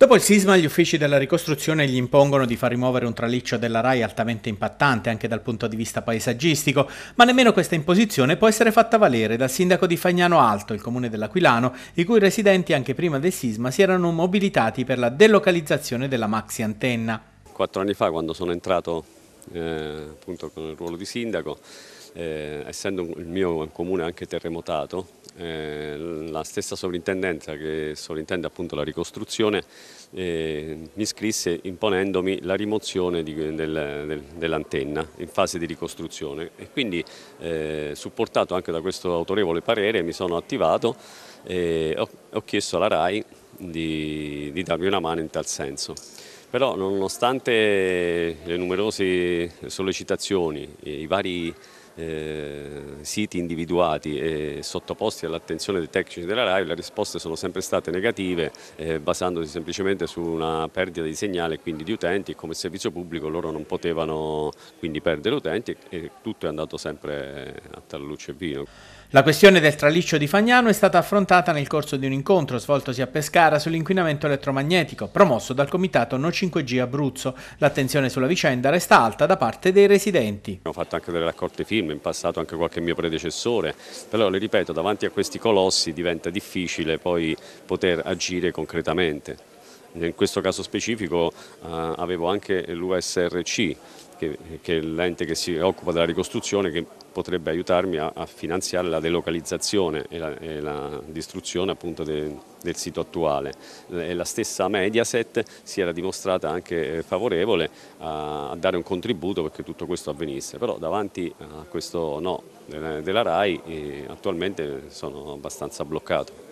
Dopo il sisma, gli uffici della ricostruzione gli impongono di far rimuovere un traliccio della RAI altamente impattante anche dal punto di vista paesaggistico, ma nemmeno questa imposizione può essere fatta valere dal sindaco di Fagnano Alto, il comune dell'Aquilano, i cui residenti anche prima del sisma si erano mobilitati per la delocalizzazione della maxi antenna. Quattro anni fa, quando sono entrato eh, appunto con il ruolo di sindaco, eh, essendo il mio comune anche terremotato, eh, la stessa sovrintendenza che sovrintende appunto la ricostruzione mi scrisse imponendomi la rimozione dell'antenna in fase di ricostruzione e quindi supportato anche da questo autorevole parere mi sono attivato e ho, chiesto alla RAI di, di darmi una mano in tal senso. Però nonostante le numerose sollecitazioni, i vari eh, siti individuati e sottoposti all'attenzione dei tecnici della RAI, le risposte sono sempre state negative eh, basandosi semplicemente su una perdita di segnale quindi di utenti e come servizio pubblico loro non potevano quindi perdere utenti e tutto è andato sempre a tal luce e vino. La questione del traliccio di Fagnano è stata affrontata nel corso di un incontro svoltosi a Pescara sull'inquinamento elettromagnetico, promosso dal comitato No 5G Abruzzo. L'attenzione sulla vicenda resta alta da parte dei residenti. Abbiamo fatto anche delle raccolte film in passato anche qualche mio predecessore, però le ripeto, davanti a questi colossi diventa difficile poi poter agire concretamente. In questo caso specifico eh, avevo anche l'USRC, che, è l'ente che si occupa della ricostruzione, che potrebbe aiutarmi a, finanziare la delocalizzazione e la, e la distruzione appunto de, del sito attuale. E la stessa Mediaset si era dimostrata anche eh, favorevole a, a, dare un contributo perché tutto questo avvenisse, però davanti a questo no eh, della RAI attualmente sono abbastanza bloccato.